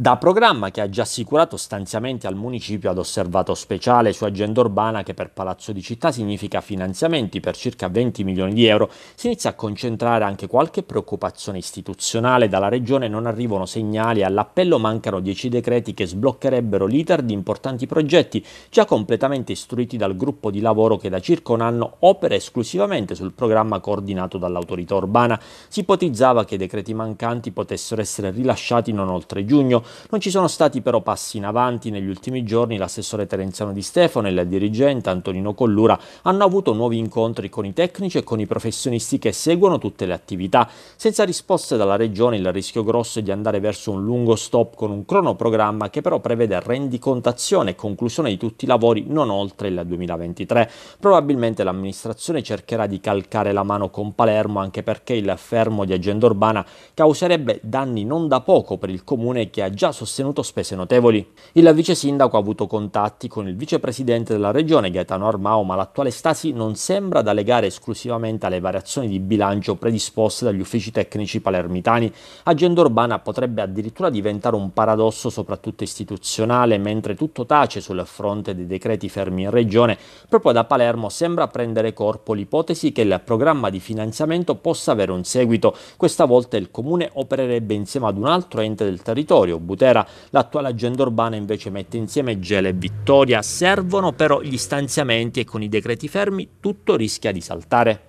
Da programma che ha già assicurato stanziamenti al municipio ad osservato speciale su agenda urbana che per Palazzo di Città significa finanziamenti per circa 20 milioni di euro, si inizia a concentrare anche qualche preoccupazione istituzionale. Dalla regione non arrivano segnali all'appello mancano 10 decreti che sbloccherebbero l'iter di importanti progetti già completamente istruiti dal gruppo di lavoro che da circa un anno opera esclusivamente sul programma coordinato dall'autorità urbana. Si ipotizzava che i decreti mancanti potessero essere rilasciati non oltre giugno, non ci sono stati però passi in avanti negli ultimi giorni. L'assessore Terenziano Di Stefano e la dirigente Antonino Collura hanno avuto nuovi incontri con i tecnici e con i professionisti che seguono tutte le attività. Senza risposte dalla Regione il rischio grosso è di andare verso un lungo stop con un cronoprogramma che però prevede rendicontazione e conclusione di tutti i lavori non oltre il 2023. Probabilmente l'amministrazione cercherà di calcare la mano con Palermo anche perché il fermo di agenda urbana causerebbe danni non da poco per il comune che ha già sostenuto spese notevoli. Il vice sindaco ha avuto contatti con il vicepresidente della regione Gaetano Armao, ma l'attuale stasi non sembra da legare esclusivamente alle variazioni di bilancio predisposte dagli uffici tecnici palermitani. Agenda urbana potrebbe addirittura diventare un paradosso soprattutto istituzionale, mentre tutto tace sul fronte dei decreti fermi in regione. Proprio da Palermo sembra prendere corpo l'ipotesi che il programma di finanziamento possa avere un seguito. Questa volta il comune opererebbe insieme ad un altro ente del territorio, Butera. L'attuale agenda urbana invece mette insieme Gela e Vittoria. Servono però gli stanziamenti e con i decreti fermi tutto rischia di saltare.